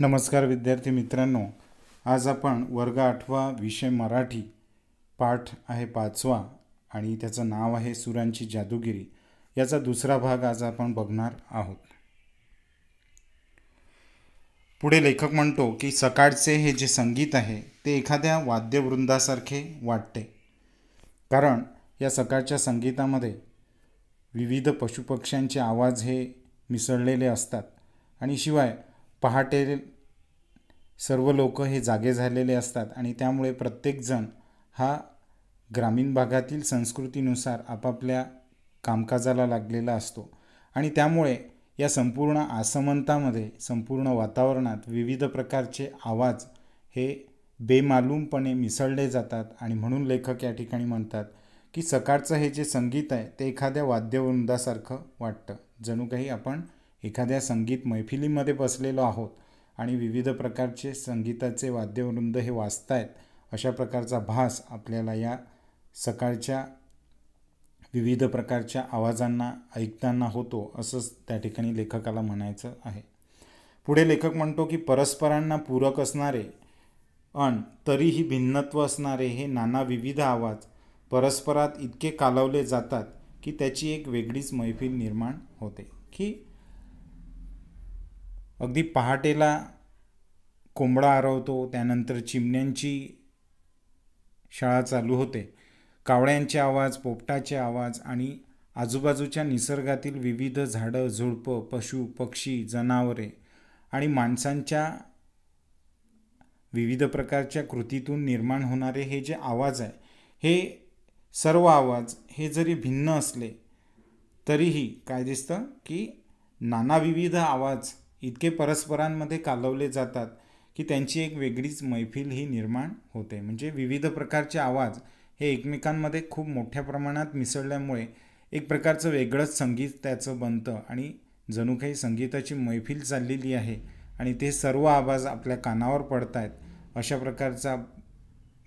नमस्कार विद्यार्थी मित्रांनो आज आपण वर्ग आठवा विषय मराठी पाठ आहे पाचवा आणि त्याचं नाव आहे सुरांची जादूगिरी याचा दुसरा भाग आज आपण बघणार आहोत पुढे लेखक म्हणतो की सकाळचे हे जे संगीत आहे ते एखाद्या वाद्यवृंदासारखे वाटते कारण या सकाळच्या संगीतामध्ये विविध पशुपक्ष्यांचे आवाज हे मिसळलेले असतात आणि शिवाय पहाटे सर्व लोक हे जागे झालेले असतात आणि त्यामुळे प्रत्येकजण हा ग्रामीण भागातील संस्कृतीनुसार आपापल्या कामकाजाला लागलेला असतो आणि त्यामुळे या संपूर्ण आसमंतामध्ये संपूर्ण वातावरणात विविध प्रकारचे आवाज हे बेमालूमपणे मिसळले जातात आणि म्हणून लेखक या ठिकाणी म्हणतात की सकाळचं हे जे संगीत आहे ते एखाद्या वाद्यवृंदासारखं वाटतं जणू काही आपण एखाद्या संगीत मैफिलीमध्ये बसलेलो आहोत आणि विविध प्रकारचे संगीताचे वाद्यवृंद हे वाचतायत अशा प्रकारचा भास आपल्याला या सकाळच्या विविध प्रकारच्या आवाजांना ऐकताना होतो असंच त्या ठिकाणी लेखकाला म्हणायचं आहे पुढे लेखक म्हणतो की परस्परांना पूरक असणारे अन तरीही भिन्नत्व असणारे हे नाना विविध आवाज परस्परात इतके कालवले जातात की त्याची एक वेगळीच मैफिल निर्माण होते की अगदी पहाटेला कोंबडा आरवतो त्यानंतर चिमण्यांची शाळा चालू होते कावळ्यांचे आवाज पोपटाचे आवाज आणि आजूबाजूच्या निसर्गातील विविध झाडं झुडपं पशु पक्षी जनावरे आणि माणसांच्या विविध प्रकारच्या कृतीतून निर्माण होणारे हे जे आवाज आहे हे सर्व आवाज हे जरी भिन्न असले तरीही काय दिसतं की विविध आवाज इतके परस्परांमध्ये कालवले जातात की त्यांची एक वेगळीच मैफिल ही निर्माण होते म्हणजे विविध प्रकारचे आवाज हे एकमेकांमध्ये खूप मोठ्या प्रमाणात मिसळल्यामुळे एक प्रकारचं वेगळंच संगीत त्याचं बनतं आणि जणू काही संगीताची मैफिल चाललेली आहे आणि ते सर्व आवाज आपल्या कानावर पडत आहेत अशा प्रकारचा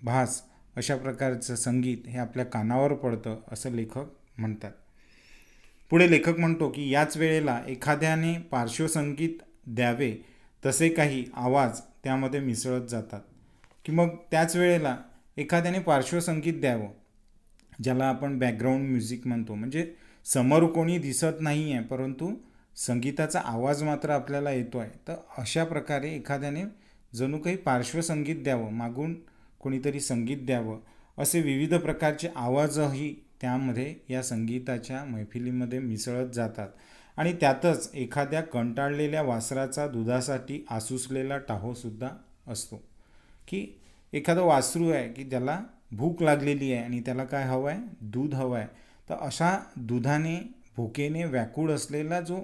भास अशा प्रकारचं संगीत हे आपल्या कानावर पडतं असं लेखक म्हणतात पुढे लेखक म्हणतो की याच वेळेला एखाद्याने पार्श्वसंगीत द्यावे तसे काही आवाज त्यामध्ये मिसळत जातात की मग त्याच वेळेला एखाद्याने पार्श्वसंगीत द्यावं ज्याला आपण बॅकग्राऊंड म्युझिक म्हणतो म्हणजे समोर कोणी दिसत नाही आहे परंतु संगीताचा आवाज मात्र आपल्याला येतो आहे तर अशा प्रकारे एखाद्याने जणू काही पार्श्वसंगीत द्यावं मागून कोणीतरी संगीत द्यावं असे विविध प्रकारचे आवाजही त्यामध्ये या संगीताच्या मैफिलीमध्ये मिसळत जातात आणि त्यातच एखाद्या कंटाळलेल्या वासराचा दुधासाठी आसुसलेला टाहोसुद्धा असतो की एखादं वासरू आहे की ज्याला भूक लागलेली आहे आणि त्याला काय हवं आहे दूध हवं आहे तर अशा दुधाने भुकेने व्याकुळ असलेला जो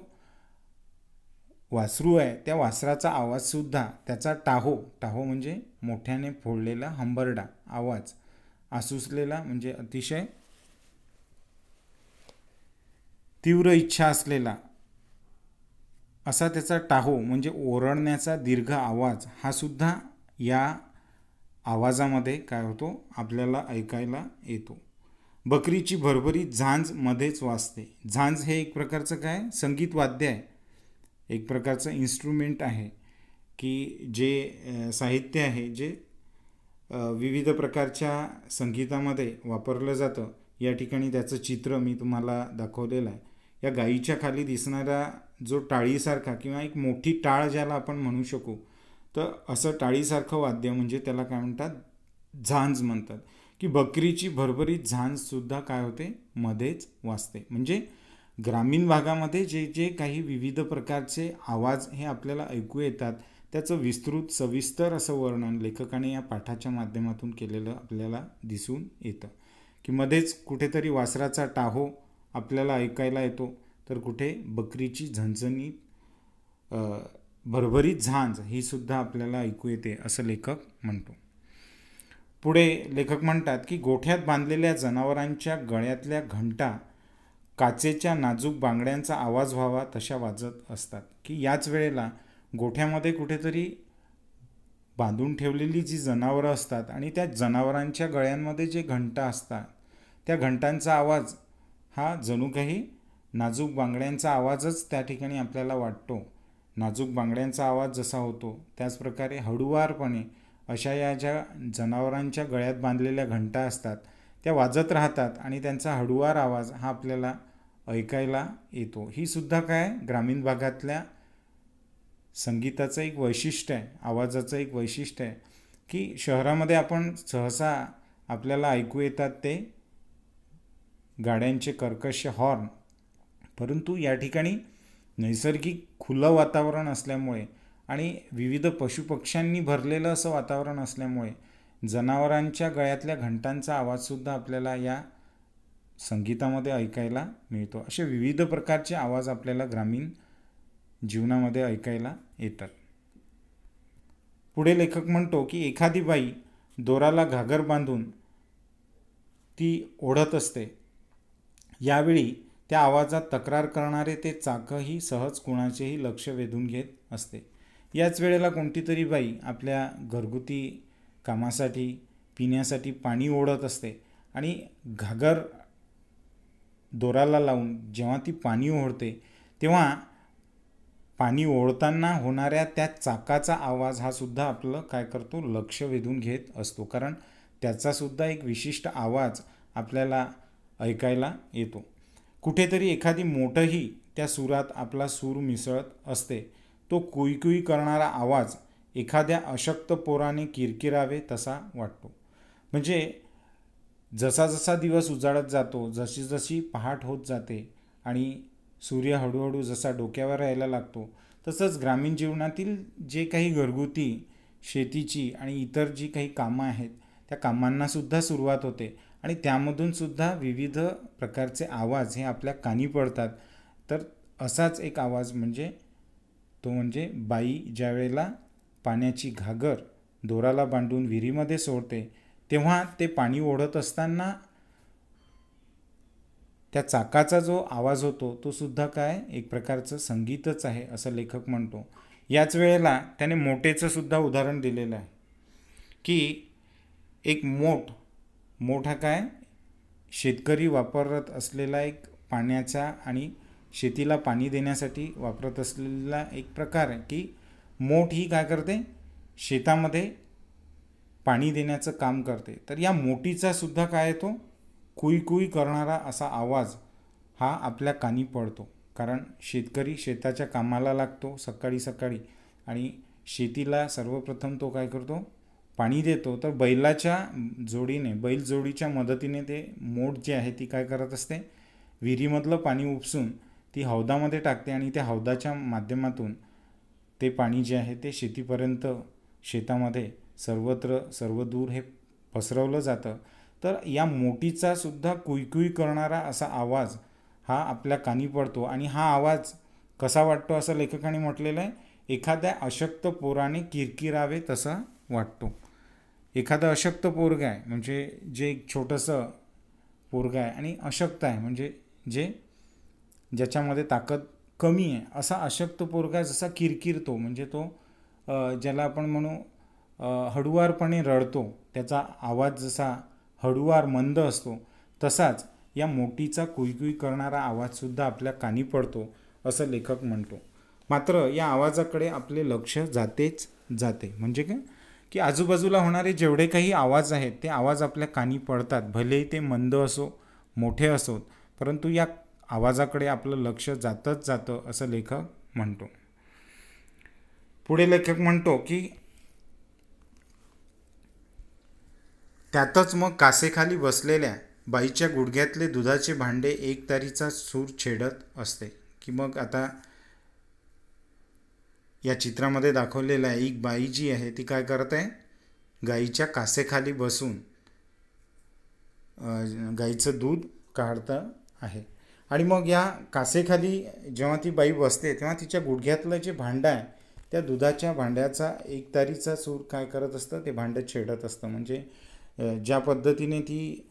वासरू आहे त्या वासराचा आवाजसुद्धा त्याचा टाहो टाहो म्हणजे मोठ्याने फोडलेला हंबरडा आवाज आसुसलेला म्हणजे अतिशय तीव्र इच्छा असलेला असा त्याचा टाहो म्हणजे ओरडण्याचा दीर्घ आवाज हा सुद्धा या आवाजामध्ये काय होतो आपल्याला ऐकायला येतो बकरीची भरभरी झांज मध्येच वाजते झांज हे एक प्रकारचं काय संगीत वाद्य आहे एक प्रकारचं इन्स्ट्रुमेंट आहे की जे साहित्य आहे जे विविध प्रकारच्या संगीतामध्ये वापरलं जातं या ठिकाणी त्याचं चित्र मी तुम्हाला दाखवलेलं आहे त्या गाईच्या खाली दिसणारा जो टाळीसारखा किंवा एक मोठी टाळ ज्याला आपण म्हणू शकू तर असं टाळीसारखं वाद्य म्हणजे त्याला काय म्हणतात झांज म्हणतात की बकरीची भरभरीत झांजसुद्धा काय होते मध्येच वाजते म्हणजे ग्रामीण भागामध्ये जे जे काही विविध प्रकारचे आवाज हे आपल्याला ऐकू येतात त्याचं विस्तृत सविस्तर असं वर्णन लेखकाने या पाठाच्या माध्यमातून केलेलं आपल्याला दिसून येतं की मध्येच कुठेतरी वासराचा टाहो आपल्याला ऐकायला येतो तर कुठे बकरीची झणझणी भरभरीत झांज ही सुद्धा आपल्याला ऐकू येते असं लेखक म्हणतो पुढे लेखक म्हणतात की गोठ्यात बांधलेल्या जनावरांच्या गळ्यातल्या घंटा काचेच्या नाजूक बांगड्यांचा आवाज व्हावा तशा वाजत असतात की याच वेळेला गोठ्यामध्ये कुठेतरी बांधून ठेवलेली जी जनावरं असतात आणि त्या जनावरांच्या गळ्यांमध्ये जे घंटा असतात त्या घंटांचा आवाज हा जणू काही नाजूक बांगड्यांचा आवाजच त्या ठिकाणी आपल्याला वाटतो नाजूक बांगड्यांचा आवाज जसा होतो त्याचप्रकारे हळूवारपणे अशा या ज्या जनावरांच्या गळ्यात बांधलेल्या घंटा असतात त्या वाजत राहतात आणि त्यांचा हळूवार आवाज हा आपल्याला ऐकायला येतो ही सुद्धा काय ग्रामीण भागातल्या संगीताचं एक वैशिष्ट्य आहे आवाजाचं एक वैशिष्ट्य आहे की शहरामध्ये आपण सहसा आपल्याला ऐकू येतात ते गाड्यांचे कर्कश हॉर्न परंतु या ठिकाणी नैसर्गिक खुलं वातावरण असल्यामुळे आणि विविध पशुपक्ष्यांनी भरलेलं असं वातावरण असल्यामुळे जनावरांच्या गळ्यातल्या घंटांचा आवाजसुद्धा आपल्याला या संगीतामध्ये ऐकायला मिळतो असे विविध प्रकारचे आवाज आपल्याला ग्रामीण जीवनामध्ये ऐकायला येतात पुढे लेखक म्हणतो की एखादी बाई दोराला घागर बांधून ती ओढत असते यावेळी त्या आवाजात तक्रार करणारे ते चाकही सहज कुणाचेही लक्ष वेधून घेत असते याच वेळेला कोणतीतरी बाई आपल्या घरगुती कामासाठी पिण्यासाठी पाणी ओढत असते आणि घागर दोराला लावून जेव्हा ती पाणी ओढते तेव्हा पाणी ओढताना होणाऱ्या त्या चाकाचा आवाज हा सुद्धा आपलं काय करतो लक्ष वेधून घेत असतो कारण त्याचासुद्धा एक विशिष्ट आवाज आपल्याला ऐकायला येतो कुठेतरी एखादी मोठंही त्या सुरात आपला सूर मिसळत असते तो कुईकुई करणारा आवाज एखाद्या अशक्त पोराने किरकिरावे तसा वाटतो म्हणजे जसा जसा दिवस उजाडत जातो जशी जशी पहाट होत जाते आणि सूर्य हळूहळू जसा डोक्यावर यायला लागतो तसंच ग्रामीण जीवनातील जे काही घरगुती शेतीची आणि इतर जी काही कामं आहेत त्या कामांनासुद्धा सुरुवात होते आणि त्यामधून सुद्धा विविध प्रकारचे आवाज हे आपल्या कानी पडतात तर असाच एक आवाज म्हणजे तो म्हणजे बाई ज्या वेळेला पाण्याची घागर दोराला बांधून विहिरीमध्ये सोडते तेव्हा ते पाणी ओढत असताना त्या चाकाचा जो आवाज होतो तो सुद्धा काय एक प्रकारचं संगीतच आहे असं लेखक म्हणतो याच वेळेला त्याने मोठेचं सुद्धा उदाहरण दिलेलं आहे की एक मोठ मोठा काय शेतकरी वापरत असलेला एक पाण्याचा आणि शेतीला पाणी देण्यासाठी वापरत असलेला एक प्रकार आहे की मोठ ही काय करते शेतामध्ये पाणी देण्याचं काम करते तर या मोठीचा सुद्धा काय येतो कुई कुई करणारा असा आवाज हा आपल्या कानी पडतो कारण शेतकरी शेताच्या कामाला लागतो सकाळी सकाळी आणि शेतीला सर्वप्रथम तो काय करतो पाणी देतो तर बैलाच्या जोडीने बैल जोडीच्या मदतीने ते मोठ जे आहे ती काय करत असते विहिरीमधलं पाणी उपसून ती हौदामध्ये टाकते आणि त्या हौदाच्या माध्यमातून ते पाणी जे आहे ते शेतीपर्यंत शेतामध्ये सर्वत्र सर्वदूर हे पसरवलं जातं तर या मोटीचा सुद्धा कुईकुई करणारा असा आवाज हा आपल्या कानी पडतो आणि हा आवाज कसा वाटतो असं लेखकाने म्हटलेलं आहे एखाद्या अशक्त पोराने किरकिरावे तसा वाटतो एखादा अशक्त पोरग आहे म्हणजे जे एक छोटंसं पोरग आहे आणि अशक्त आहे म्हणजे जे ज्याच्यामध्ये ताकद कमी आहे असा अशक्त आहे जसा किरकिरतो म्हणजे तो ज्याला आपण म्हणू हळुवारपणे रडतो त्याचा आवाज जसा हळुवार मंद असतो तसाच या मोठीचा कुईकुई करणारा आवाजसुद्धा आपल्या कानी पडतो असं लेखक म्हणतो मात्र या आवाजाकडे आपले लक्ष जातेच जाते म्हणजे काय की आजूबाजूला होणारे जेवढे काही आवाज आहेत ते आवाज आपल्या कानी पडतात भलेही ते मंद असो मोठे असोत परंतु या आवाजाकडे आपलं लक्ष जातच जातं असं लेखक म्हणतो पुढे लेखक म्हणतो की त्यातच मग कासेखाली बसलेल्या बाईच्या गुडघ्यातले दुधाचे भांडे एक तारीचा सूर छेडत असते की मग आता या चित्रामध्ये दाखवलेला आहे एक बाई जी आहे ती काय करत आहे गाईच्या कासेखाली बसून गाईचं दूध काढतं आहे आणि मग या कासेखाली जेव्हा ती बाई बसते तेव्हा तिच्या गुडघ्यातलं जे भांडं आहे त्या दुधाच्या भांड्याचा एक तारीचा सूर काय करत असतं ते भांडं छेडत असतं म्हणजे ज्या पद्धतीने ती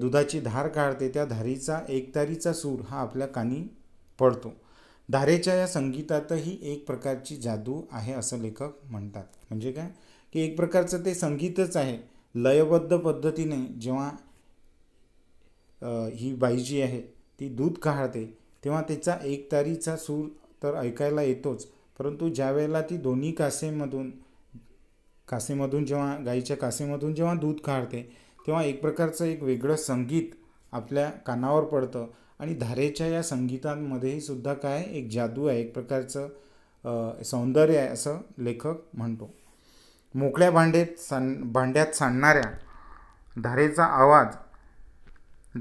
दुधाची धार काढते त्या धारीचा एक तारीचा सूर हा आपल्या कानी पडतो धारेच्या या संगीतातही एक प्रकारची जादू आहे असं लेखक म्हणतात म्हणजे काय की एक प्रकारचं ते संगीतच आहे लयबद्ध पद्धतीने जेव्हा ही बाई जी आहे ती दूध काढते तेव्हा त्याचा एक तारीचा सूर तर ऐकायला येतोच परंतु वेळेला ती दोन्ही कासेमधून कासेमधून जेव्हा गाईच्या कासेमधून जेव्हा दूध काढते तेव्हा एक प्रकारचं एक वेगळं संगीत आपल्या कानावर पडतं आणि धारेच्या या संगीतांमध्येही सुद्धा काय एक जादू आहे एक प्रकारचं सौंदर्य आहे असं लेखक म्हणतो मोकळ्या भांडेत सां भांड्यात सांडणाऱ्या धारेचा आवाज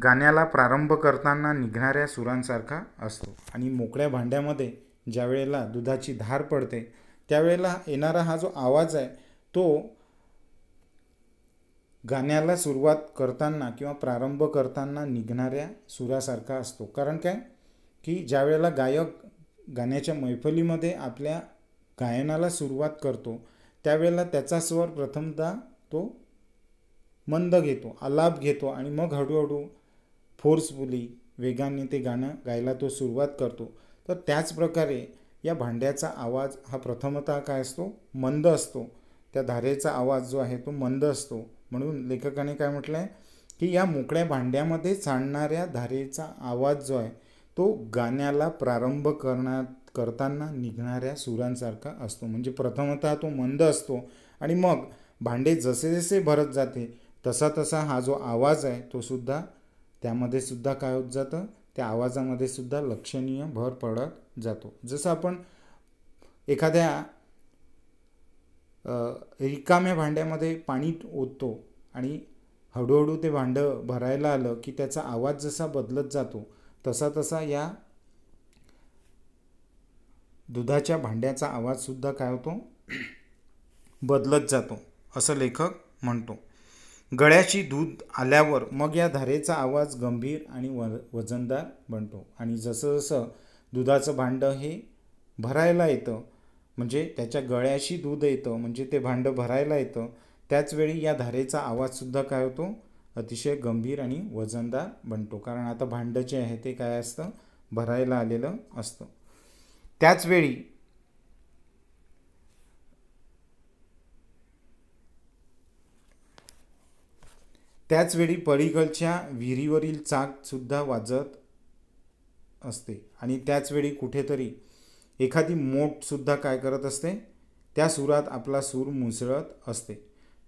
गाण्याला प्रारंभ करताना निघणाऱ्या सुरांसारखा असतो आणि मोकळ्या भांड्यामध्ये ज्या दुधाची धार पडते त्यावेळेला येणारा हा जो आवाज आहे तो गाण्याला सुरुवात करताना किंवा प्रारंभ करताना निघणाऱ्या सुरासारखा असतो कारण काय की ज्या वेळेला गायक गाण्याच्या मैफलीमध्ये आपल्या गायनाला सुरुवात करतो त्यावेळेला त्याचा स्वर प्रथमतः तो मंद घेतो आलाप घेतो आणि मग हळूहळू फोर्सफुली वेगाने ते गाणं गायला तो सुरुवात करतो तर त्याचप्रकारे या भांड्याचा आवाज हा प्रथमतः काय असतो मंद असतो त्या धारेचा आवाज जो आहे तो मंद असतो म्हणून लेखकाने काय म्हटलं आहे की या मोकळ्या भांड्यामध्ये सांडणाऱ्या धारेचा आवाज जो आहे तो गाण्याला प्रारंभ करण्यात करताना निघणाऱ्या सुरांसारखा असतो म्हणजे प्रथमतः तो मंद असतो आणि मग भांडे जसे जसे भरत जाते तसा तसा हा जो आवाज आहे तो सुद्धा त्यामध्ये सुद्धा काय होत जातं त्या आवाजामध्ये सुद्धा लक्षणीय भर पडत जातो जसं आपण एखाद्या रिकाम्या भांड्यामध्ये पाणी ओततो आणि हळूहळू ते भांडं भरायला आलं की त्याचा आवाज जसा बदलत जातो तसा तसा या दुधाच्या भांड्याचा आवाजसुद्धा काय होतो बदलत जातो असं लेखक म्हणतो गळ्याशी दूध आल्यावर मग या धारेचा आवाज गंभीर आणि व वजनदार बनतो आणि जसं जसं दुधाचं भांडं हे भरायला येतं म्हणजे त्याच्या गळ्याशी दूध येतं म्हणजे ते भांडं भरायला येतं त्याचवेळी या धारेचा आवाजसुद्धा काय होतो अतिशय गंभीर आणि वजनदार बनतो कारण आता भांडं जे आहे ते काय असतं भरायला आलेलं असतं त्याचवेळी त्याचवेळी पडीगलच्या विहिरीवरील चाकसुद्धा वाजत असते आणि त्याचवेळी कुठेतरी एखादी मोठसुद्धा काय करत असते त्या सुरात आपला सूर मुसळत असते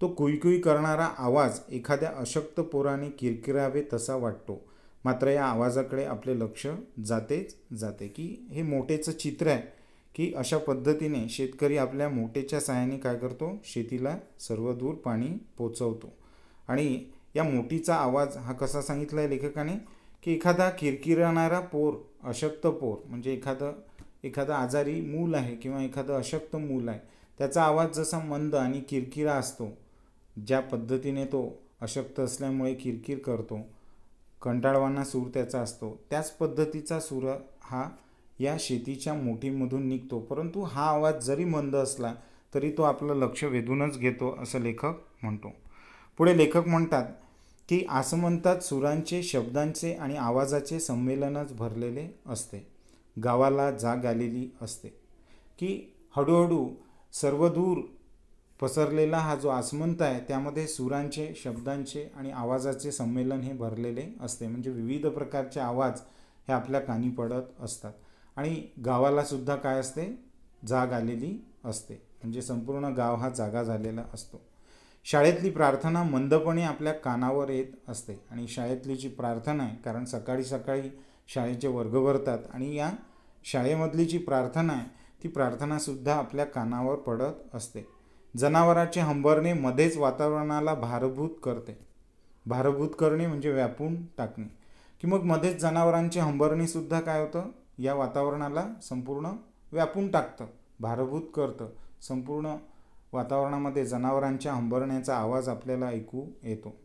तो कुईकुई करणारा आवाज एखाद्या अशक्त पोराने किरकिरावे तसा वाटतो मात्र या आवाजाकडे आपले लक्ष जातेच जाते की हे मोठेचं चित्र आहे की अशा पद्धतीने शेतकरी आपल्या मोठेच्या साहाय्याने काय करतो शेतीला सर्वदूर पाणी पोचवतो आणि या मोठीचा आवाज हा कसा सांगितला आहे लेखकाने की एखादा किरकिरणारा पोर अशक्त पोर म्हणजे एखादं एखादं आजारी मूल आहे किंवा एखादं अशक्त मूल आहे त्याचा आवाज जसा मंद आणि किरकिरा असतो ज्या पद्धतीने तो अशक्त असल्यामुळे किरकिर करतो कंटाळवाना सूर त्याचा असतो त्याच पद्धतीचा सूर हा या शेतीच्या मोठीमधून निघतो परंतु हा आवाज जरी मंद असला तरी तो आपलं लक्ष वेधूनच घेतो असं लेखक म्हणतो पुढे लेखक म्हणतात की आसमंतात सुरांचे शब्दांचे आणि आवाजाचे संमेलनच भरलेले असते गावाला जाग आलेली असते की हळूहळू सर्वदूर पसरलेला हा जो आसमंत आहे त्यामध्ये सुरांचे शब्दांचे आणि आवाजाचे संमेलन हे भरलेले असते म्हणजे विविध प्रकारचे आवाज हे आपल्या कानी पडत असतात आणि गावालासुद्धा काय असते जाग आलेली असते म्हणजे संपूर्ण गाव हा जागा झालेला असतो शाळेतली प्रार्थना मंदपणे आपल्या कानावर येत असते आणि शाळेतली जी प्रार्थना आहे कारण सकाळी सकाळी शाळेचे वर्ग भरतात आणि या शाळेमधली जी प्रार्थना आहे ती प्रार्थनासुद्धा आपल्या कानावर पडत असते जनावराचे हंबरणे मध्येच वातावरणाला भारभूत करते भारभूत करणे म्हणजे व्यापून टाकणे की मग मध्येच जनावरांचे हंबरणीसुद्धा काय होतं या वातावरणाला संपूर्ण व्यापून टाकतं भारभूत करतं संपूर्ण वातावरणामध्ये जनावरांच्या हंबरण्याचा आवाज आपल्याला ऐकू येतो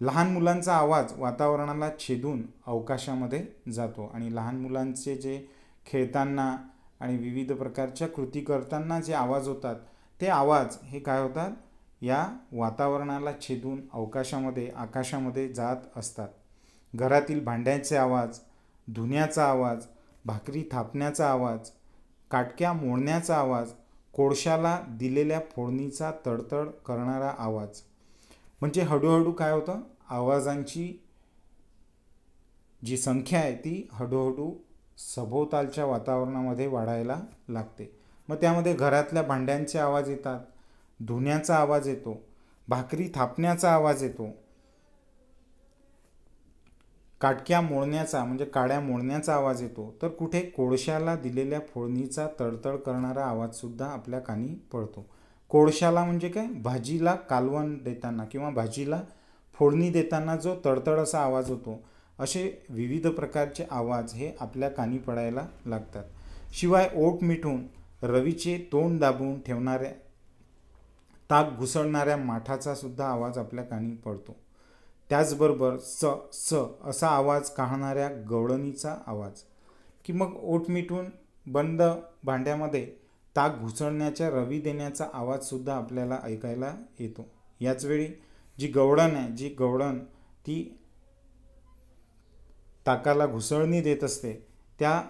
लहान मुलांचा आवाज वातावरणाला छेदून अवकाशामध्ये जातो आणि लहान मुलांचे जे खेळताना आणि विविध प्रकारच्या कृती करताना जे आवाज होतात ते आवाज हे काय होतात या वातावरणाला छेदून अवकाशामध्ये आकाशामध्ये जात असतात घरातील भांड्यांचे आवाज धुण्याचा आवाज भाकरी थापण्याचा आवाज काटक्या मोडण्याचा आवाज कोळशाला दिलेल्या फोडणीचा तडतड करणारा आवाज म्हणजे हळूहळू काय होतं आवाजांची जी संख्या आहे ती हळूहळू सभोवतालच्या वातावरणामध्ये वाढायला लागते मग त्यामध्ये घरातल्या भांड्यांचे आवाज येतात धुण्याचा आवाज येतो भाकरी थापण्याचा आवाज येतो काटक्या मोडण्याचा म्हणजे काड्या मोडण्याचा आवाज येतो तर कुठे कोळशाला दिलेल्या फोडणीचा तडतड करणारा आवाजसुद्धा आपल्या कानी पडतो कोळशाला म्हणजे काय भाजीला कालवण देताना किंवा भाजीला फोडणी देताना जो तडतड असा आवाज होतो असे विविध प्रकारचे आवाज हे आपल्या कानी पडायला लागतात शिवाय ओठ मिठून रवीचे तोंड दाबून ठेवणाऱ्या ताक घुसळणाऱ्या माठाचा सुद्धा आवाज आपल्या कानी पडतो त्याचबरोबर स स असा आवाज काढणाऱ्या गवळणीचा आवाज की मग ओठ मिठून बंद भांड्यामध्ये ताक घुसळण्याच्या रवी देण्याचा आवाजसुद्धा आपल्याला ऐकायला येतो याचवेळी जी गवळण आहे जी गवळण ती ताकाला घुसळणी देत असते त्या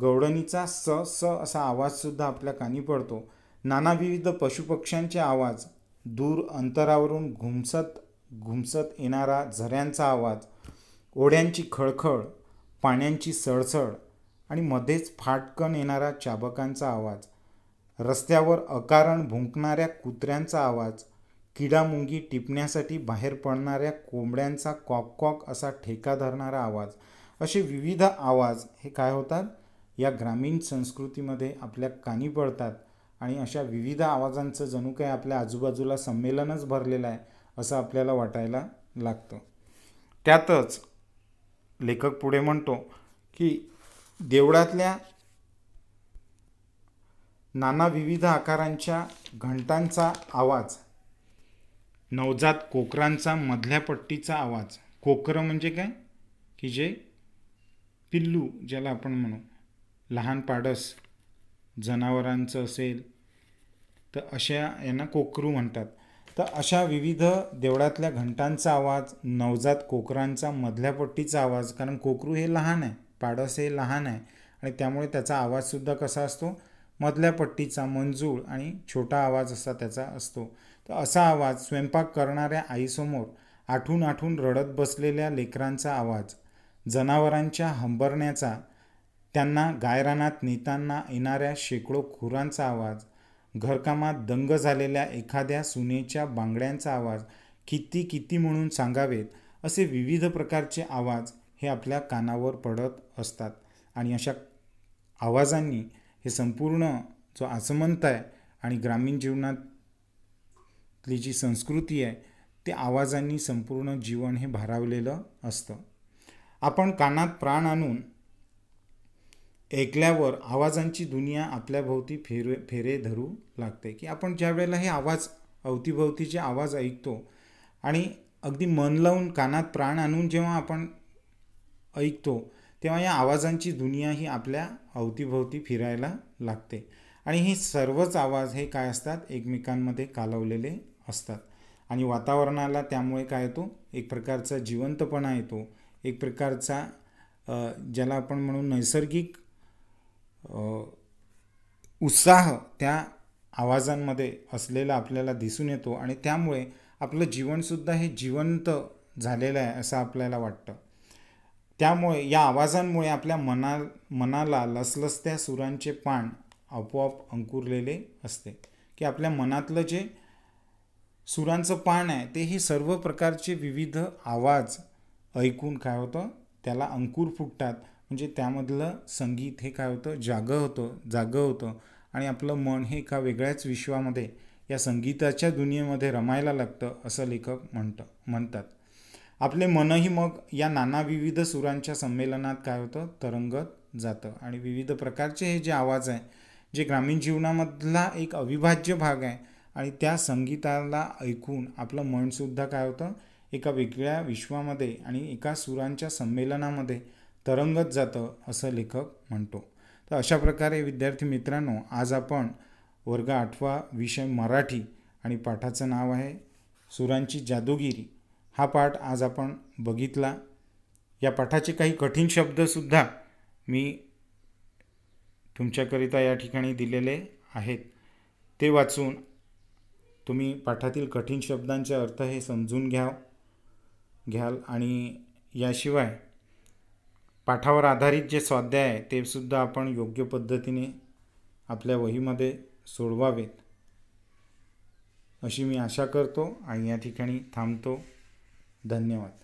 गवडणीचा स स असा आवाजसुद्धा आपल्या कानी पडतो विविध पशुपक्ष्यांचे आवाज दूर अंतरावरून घुमसत घुमसत येणारा झऱ्यांचा आवाज ओढ्यांची खळखळ पाण्यांची सळसळ आणि मध्येच फाटकन येणारा चाबकांचा आवाज रस्त्यावर अकारण भुंकणाऱ्या कुत्र्यांचा आवाज किडामुंगी टिपण्यासाठी बाहेर पडणाऱ्या कोंबड्यांचा कॉक कॉक असा ठेका धरणारा आवाज असे विविध आवाज हे काय होतात या ग्रामीण संस्कृतीमध्ये आपल्या कानी पडतात आणि अशा विविध आवाजांचं जणू काय आपल्या आजूबाजूला संमेलनच भरलेलं आहे असं आपल्याला वाटायला लागतं त्यातच लेखक पुढे म्हणतो की देवळातल्या नाना विविध आकारांच्या घंटांचा आवाज नवजात कोकरांचा मधल्या पट्टीचा आवाज कोकरं म्हणजे काय की जे पिल्लू ज्याला आपण म्हणू लहान पाडस जनावरांचं असेल तर अशा यांना कोकरू म्हणतात तर अशा विविध देवळातल्या घंटांचा आवाज नवजात कोकरांचा मधल्या पट्टीचा आवाज कारण कोकरू हे लहान आहे पाडस हे लहान आहे आणि त्यामुळे त्याचा आवाजसुद्धा कसा असतो मधल्या पट्टीचा मंजूळ आणि छोटा आवाज असा त्याचा असतो तर असा आवाज स्वयंपाक करणाऱ्या आईसमोर आठून आठून रडत बसलेल्या लेकरांचा आवाज जनावरांच्या हंबरण्याचा त्यांना गायरानात नेताना येणाऱ्या शेकडो खुरांचा आवाज घरकामात दंग झालेल्या एखाद्या सुनेच्या बांगड्यांचा आवाज किती किती म्हणून सांगावेत असे विविध प्रकारचे आवाज हे आपल्या कानावर पडत असतात आणि अशा आवाजांनी हे संपूर्ण जो आसमंत आहे आणि ग्रामीण जीवनात आपली जी संस्कृती आहे ते आवाजांनी संपूर्ण जीवन हे भारावलेलं असतं आपण कानात प्राण आणून ऐकल्यावर आवाजांची दुनिया आपल्याभोवती फेरे फेरे धरू लागते की आपण ज्या वेळेला हे आवाज अवतीभोवतीचे आवाज ऐकतो आणि अगदी मन लावून कानात प्राण आणून जेव्हा आपण ऐकतो तेव्हा या आवाजांची दुनिया ही आपल्या अवतीभोवती फिरायला लागते आणि हे सर्वच आवाज हे काय असतात एकमेकांमध्ये कालवलेले असतात आणि वातावरणाला त्यामुळे काय येतो एक प्रकारचा जिवंतपणा येतो एक प्रकारचा ज्याला आपण म्हणून नैसर्गिक उत्साह त्या आवाजांमध्ये असलेला आपल्याला दिसून येतो आणि त्यामुळे आपलं जीवनसुद्धा हे जिवंत झालेलं आहे असं आपल्याला वाटतं त्यामुळे या आवाजांमुळे आपल्या मना मनाला लसलसत्या सुरांचे पान आपोआप अंकुरलेले असते की आपल्या मनातलं जे सुरांचं पान आहे ते हे सर्व प्रकारचे विविध आवाज ऐकून काय होतं त्याला अंकुर फुटतात म्हणजे त्यामधलं संगीत हे काय होतं जागं होतं जागं होतं आणि आपलं मन हे एका वेगळ्याच विश्वामध्ये या संगीताच्या दुनियेमध्ये रमायला लागतं असं लेखक म्हणतं म्हणतात आपले मनही मग या नाना विविध सुरांच्या संमेलनात काय होतं तरंगत जातं आणि विविध प्रकारचे हे जे आवाज आहे जे ग्रामीण जीवनामधला एक अविभाज्य भाग आहे आणि त्या संगीताला ऐकून आपलं मनसुद्धा काय होतं एका वेगळ्या विश्वामध्ये आणि एका सुरांच्या संमेलनामध्ये तरंगत जातं असं लेखक म्हणतो तर अशा प्रकारे विद्यार्थी मित्रांनो आज आपण वर्ग आठवा विषय मराठी आणि पाठाचं नाव आहे सुरांची जादूगिरी हा पाठ आज आपण बघितला या पाठाचे काही कठीण शब्दसुद्धा मी तुमच्याकरिता या ठिकाणी दिलेले आहेत ते वाचून तुम्ही पाठातील कठीण शब्दांचे अर्थ हे समजून घ्या घ्याल आणि याशिवाय पाठावर आधारित जे स्वाध्याय आहे ते सुद्धा आपण योग्य पद्धतीने आपल्या वहीमध्ये सोडवावेत अशी मी आशा करतो आणि या ठिकाणी थांबतो धन्यवाद